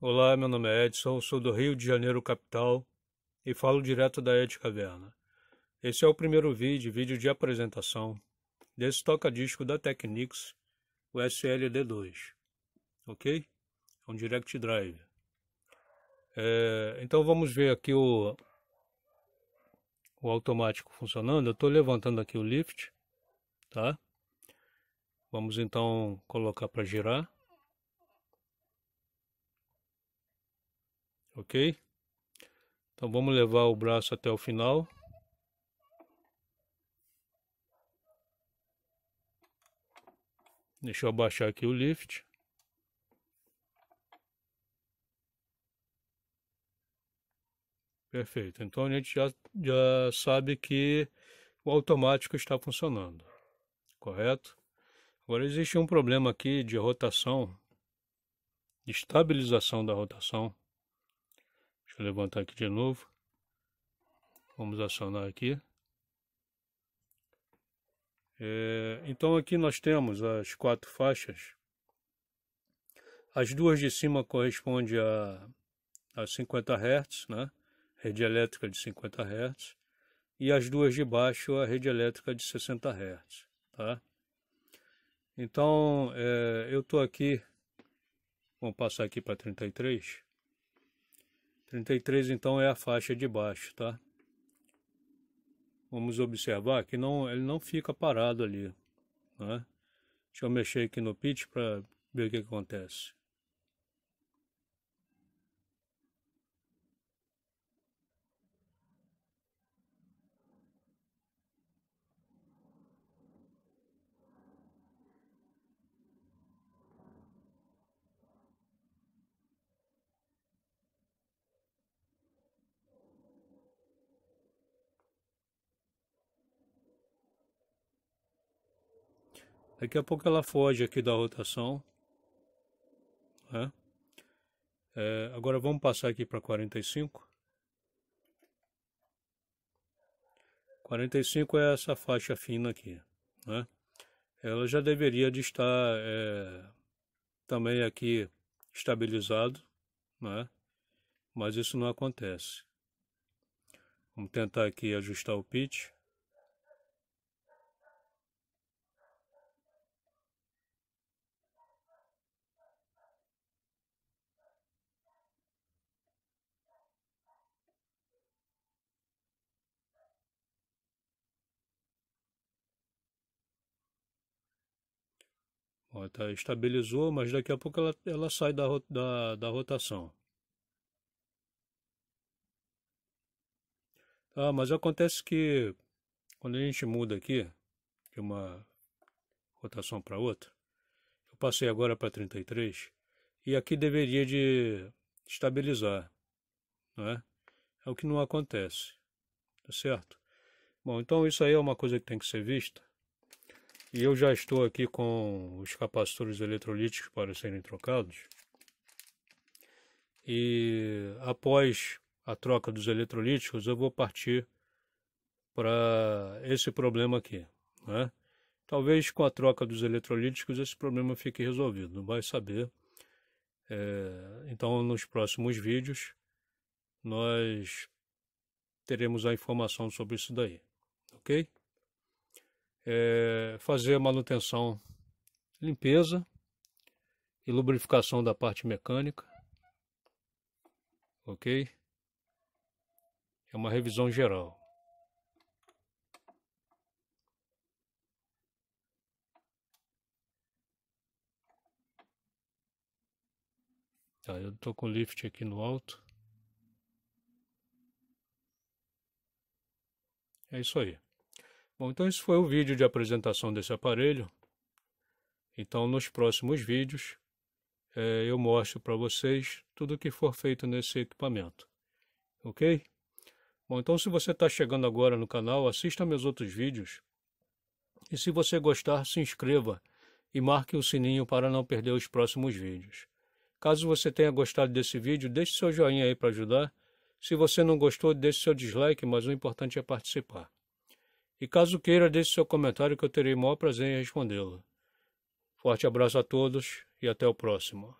Olá, meu nome é Edson, sou do Rio de Janeiro, capital, e falo direto da Ed Caverna. Esse é o primeiro vídeo, vídeo de apresentação, desse toca-disco da Technics, o SLD2, ok? É um direct drive. É, então vamos ver aqui o, o automático funcionando. Eu estou levantando aqui o lift, tá? Vamos então colocar para girar. ok? Então vamos levar o braço até o final. Deixa eu abaixar aqui o lift. Perfeito. Então a gente já, já sabe que o automático está funcionando, correto? Agora existe um problema aqui de rotação, de estabilização da rotação. Deixa eu levantar aqui de novo. Vamos acionar aqui. É, então aqui nós temos as quatro faixas. As duas de cima correspondem a, a 50 Hz, né? rede elétrica de 50 Hz, e as duas de baixo a rede elétrica de 60 Hz. Tá? Então é, eu estou aqui, vamos passar aqui para 33 33 então é a faixa de baixo, tá? Vamos observar que não, ele não fica parado ali, né? Deixa eu mexer aqui no pitch para ver o que acontece. Daqui a pouco ela foge aqui da rotação. Né? É, agora vamos passar aqui para 45. 45 é essa faixa fina aqui. Né? Ela já deveria de estar é, também aqui estabilizado, né? mas isso não acontece. Vamos tentar aqui ajustar o pitch. Ó, tá, estabilizou, mas daqui a pouco ela, ela sai da, da, da rotação. Tá, mas acontece que quando a gente muda aqui de uma rotação para outra, eu passei agora para 33 e aqui deveria de estabilizar, né? É o que não acontece, tá certo? Bom, então isso aí é uma coisa que tem que ser vista e eu já estou aqui com os capacitores eletrolíticos para serem trocados. E após a troca dos eletrolíticos, eu vou partir para esse problema aqui. Né? Talvez com a troca dos eletrolíticos esse problema fique resolvido, não vai saber. É, então, nos próximos vídeos, nós teremos a informação sobre isso daí, ok? é, fazer manutenção, limpeza e lubrificação da parte mecânica, ok? É uma revisão geral. Tá, eu tô com o lift aqui no alto. É isso aí. Bom, então esse foi o vídeo de apresentação desse aparelho. Então, nos próximos vídeos, é, eu mostro para vocês tudo o que for feito nesse equipamento. Ok? Bom, então se você está chegando agora no canal, assista meus outros vídeos. E se você gostar, se inscreva e marque o sininho para não perder os próximos vídeos. Caso você tenha gostado desse vídeo, deixe seu joinha aí para ajudar. Se você não gostou, deixe seu dislike, mas o importante é participar. E caso queira, deixe seu comentário que eu terei o maior prazer em respondê-lo. Forte abraço a todos e até o próximo.